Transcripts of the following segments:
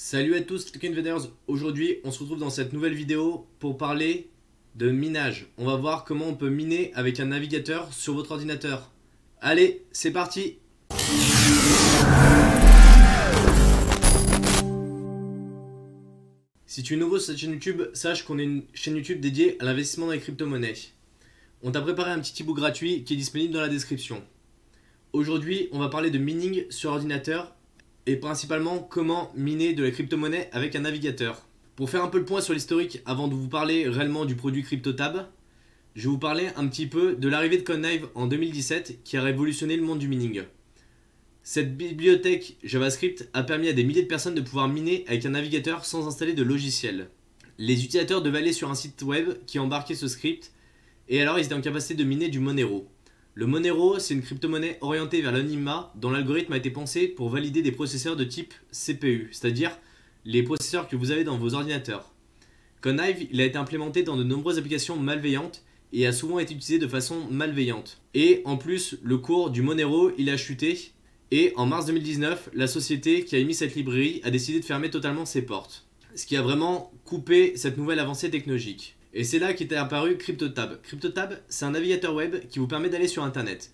Salut à tous, Token Aujourd'hui, on se retrouve dans cette nouvelle vidéo pour parler de minage. On va voir comment on peut miner avec un navigateur sur votre ordinateur. Allez, c'est parti Si tu es nouveau sur cette chaîne YouTube, sache qu'on est une chaîne YouTube dédiée à l'investissement dans les crypto-monnaies. On t'a préparé un petit e gratuit qui est disponible dans la description. Aujourd'hui, on va parler de mining sur ordinateur et principalement comment miner de la crypto-monnaie avec un navigateur. Pour faire un peu le point sur l'historique avant de vous parler réellement du produit CryptoTab, je vais vous parler un petit peu de l'arrivée de Codenive en 2017 qui a révolutionné le monde du mining. Cette bibliothèque JavaScript a permis à des milliers de personnes de pouvoir miner avec un navigateur sans installer de logiciel. Les utilisateurs devaient aller sur un site web qui embarquait ce script et alors ils étaient en capacité de miner du Monero. Le Monero, c'est une crypto-monnaie orientée vers l'anima, dont l'algorithme a été pensé pour valider des processeurs de type CPU, c'est-à-dire les processeurs que vous avez dans vos ordinateurs. Connive, il a été implémenté dans de nombreuses applications malveillantes et a souvent été utilisé de façon malveillante. Et en plus, le cours du Monero, il a chuté et en mars 2019, la société qui a émis cette librairie a décidé de fermer totalement ses portes, ce qui a vraiment coupé cette nouvelle avancée technologique. Et c'est là qu'est apparu CryptoTab. CryptoTab, c'est un navigateur web qui vous permet d'aller sur Internet.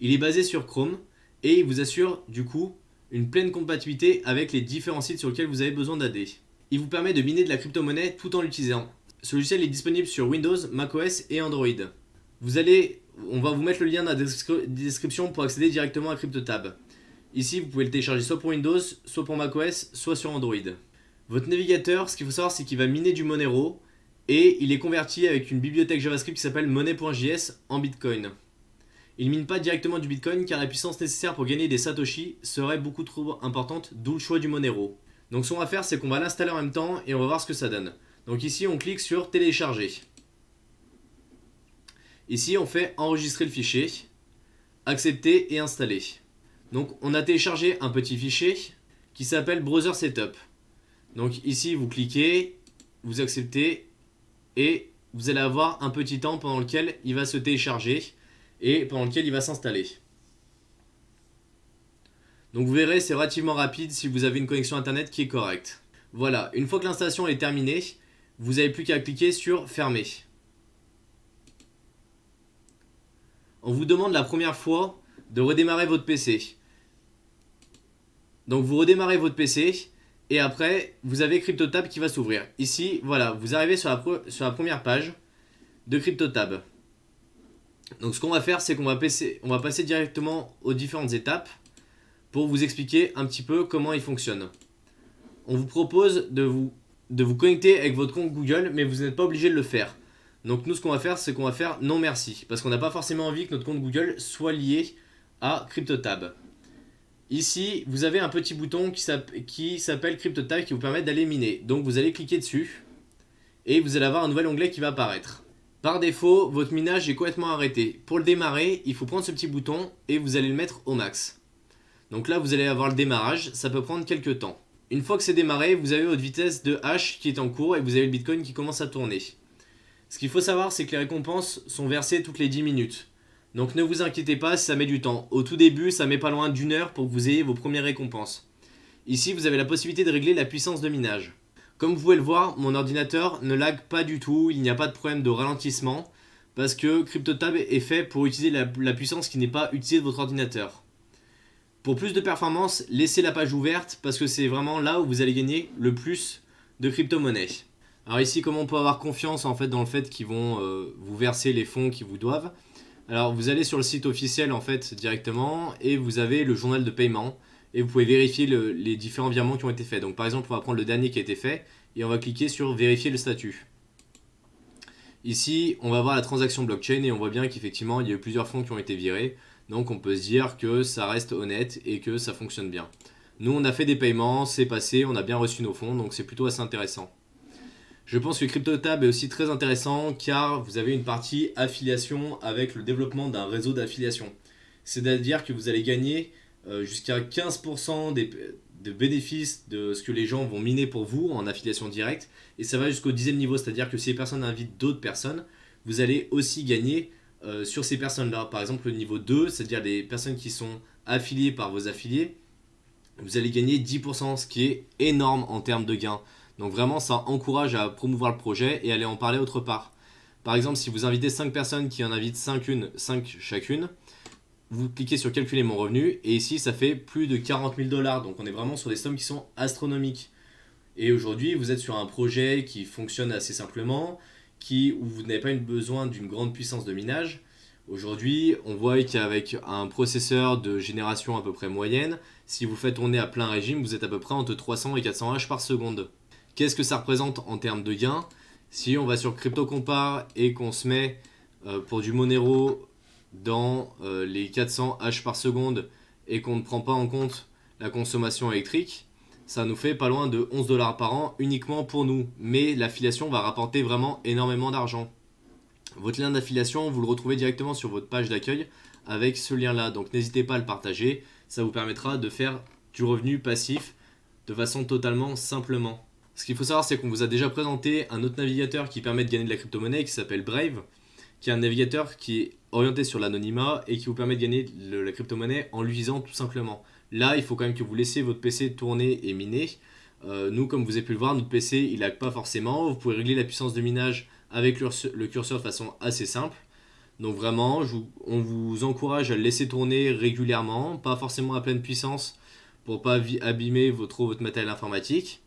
Il est basé sur Chrome et il vous assure du coup une pleine compatibilité avec les différents sites sur lesquels vous avez besoin d'AD. Il vous permet de miner de la crypto-monnaie tout en l'utilisant. Ce logiciel est disponible sur Windows, macOS et Android. Vous allez, on va vous mettre le lien dans la description pour accéder directement à CryptoTab. Ici, vous pouvez le télécharger soit pour Windows, soit pour macOS, soit sur Android. Votre navigateur, ce qu'il faut savoir, c'est qu'il va miner du Monero, et il est converti avec une bibliothèque JavaScript qui s'appelle monnaie.js en Bitcoin. Il mine pas directement du Bitcoin car la puissance nécessaire pour gagner des Satoshi serait beaucoup trop importante, d'où le choix du Monero. Donc ce qu'on va faire c'est qu'on va l'installer en même temps et on va voir ce que ça donne. Donc ici on clique sur télécharger. Ici on fait enregistrer le fichier, accepter et installer. Donc on a téléchargé un petit fichier qui s'appelle browser setup. Donc ici vous cliquez, vous acceptez et vous allez avoir un petit temps pendant lequel il va se télécharger et pendant lequel il va s'installer. Donc vous verrez, c'est relativement rapide si vous avez une connexion internet qui est correcte. Voilà, une fois que l'installation est terminée, vous n'avez plus qu'à cliquer sur fermer. On vous demande la première fois de redémarrer votre PC. Donc vous redémarrez votre PC et après, vous avez CryptoTab qui va s'ouvrir. Ici, voilà, vous arrivez sur la, première page de CryptoTab. Donc ce qu'on va faire, c'est qu'on va, passer, va passer directement aux différentes étapes pour vous expliquer un petit peu comment il fonctionne. On vous propose de vous, de vous connecter avec votre compte Google, mais vous n'êtes pas obligé de le faire. Donc nous, ce qu'on va faire, c'est qu'on va faire non merci, parce qu'on n'a pas forcément envie que notre compte Google soit lié à CryptoTab. Ici, vous avez un petit bouton qui s'appelle CryptoTag qui vous permet d'aller miner. Donc vous allez cliquer dessus et vous allez avoir un nouvel onglet qui va apparaître. Par défaut, votre minage est complètement arrêté. Pour le démarrer, il faut prendre ce petit bouton et vous allez le mettre au max. Donc là, vous allez avoir le démarrage, ça peut prendre quelques temps. Une fois que c'est démarré, vous avez votre vitesse de hash qui est en cours et vous avez le Bitcoin qui commence à tourner. Ce qu'il faut savoir, c'est que les récompenses sont versées toutes les 10 minutes. Donc ne vous inquiétez pas si ça met du temps. Au tout début, ça met pas loin d'une heure pour que vous ayez vos premières récompenses. Ici, vous avez la possibilité de régler la puissance de minage. Comme vous pouvez le voir, mon ordinateur ne lag pas du tout, il n'y a pas de problème de ralentissement, parce que CryptoTab est fait pour utiliser la, puissance qui n'est pas utilisée de votre ordinateur. Pour plus de performance, laissez la page ouverte, parce que c'est vraiment là où vous allez gagner le plus de crypto-monnaies. Alors ici, comment on peut avoir confiance en fait dans le fait qu'ils vont euh, vous verser les fonds qu'ils vous doivent alors vous allez sur le site officiel en fait directement et vous avez le journal de paiement et vous pouvez vérifier les différents virements qui ont été faits. Donc par exemple on va prendre le dernier qui a été fait et on va cliquer sur vérifier le statut. Ici on va voir la transaction blockchain et on voit bien qu'effectivement il y a eu plusieurs fonds qui ont été virés. Donc on peut se dire que ça reste honnête et que ça fonctionne bien. Nous on a fait des paiements, c'est passé, on a bien reçu nos fonds donc c'est plutôt assez intéressant. Je pense que CryptoTab est aussi très intéressant car vous avez une partie affiliation avec le développement d'un réseau d'affiliation. C'est-à-dire que vous allez gagner euh, jusqu'à 15% des, de bénéfices de ce que les gens vont miner pour vous en affiliation directe. Et ça va jusqu'au dixième niveau, c'est-à-dire que si les personnes invitent d'autres personnes, vous allez aussi gagner euh, sur ces personnes-là. Par exemple, le niveau 2, c'est-à-dire les personnes qui sont affiliées par vos affiliés, vous allez gagner 10%, ce qui est énorme en termes de gains. Donc vraiment, ça encourage à promouvoir le projet et aller en parler autre part. Par exemple, si vous invitez 5 personnes qui en invitent 5 une, 5 chacune, vous cliquez sur calculer mon revenu et ici ça fait plus de 40 000 dollars. Donc on est vraiment sur des sommes qui sont astronomiques. Et aujourd'hui, vous êtes sur un projet qui fonctionne assez simplement, qui, où vous n'avez pas besoin d'une grande puissance de minage. Aujourd'hui, on voit qu'avec un processeur de génération à peu près moyenne, si vous faites tourner à plein régime, vous êtes à peu près entre 300 et 400 H par seconde. Qu'est-ce que ça représente en termes de gains Si on va sur Crypto et qu'on se met euh, pour du Monero dans euh, les 400 H par seconde et qu'on ne prend pas en compte la consommation électrique, ça nous fait pas loin de 11 dollars par an uniquement pour nous. Mais l'affiliation va rapporter vraiment énormément d'argent. Votre lien d'affiliation, vous le retrouvez directement sur votre page d'accueil avec ce lien-là. Donc n'hésitez pas à le partager, ça vous permettra de faire du revenu passif de façon totalement simplement. Ce qu'il faut savoir, c'est qu'on vous a déjà présenté un autre navigateur qui permet de gagner de la crypto-monnaie qui s'appelle Brave, qui est un navigateur qui est orienté sur l'anonymat et qui vous permet de gagner de la crypto-monnaie en l'utilisant tout simplement. Là, il faut quand même que vous laissiez votre PC tourner et miner. Euh, nous, comme vous avez pu le voir, notre PC il lag pas forcément. Vous pouvez régler la puissance de minage avec le curseur de façon assez simple. Donc vraiment, on vous encourage à le laisser tourner régulièrement, pas forcément à pleine puissance pour pas abîmer votre, votre matériel informatique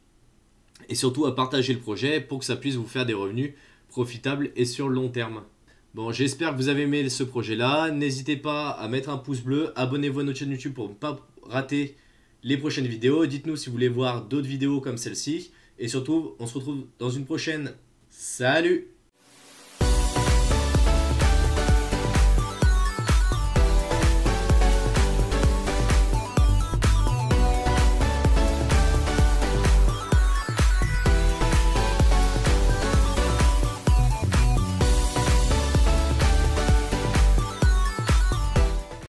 et surtout à partager le projet pour que ça puisse vous faire des revenus profitables et sur le long terme. Bon, j'espère que vous avez aimé ce projet-là. N'hésitez pas à mettre un pouce bleu, abonnez-vous à notre chaîne YouTube pour ne pas rater les prochaines vidéos. Dites-nous si vous voulez voir d'autres vidéos comme celle-ci. Et surtout, on se retrouve dans une prochaine. Salut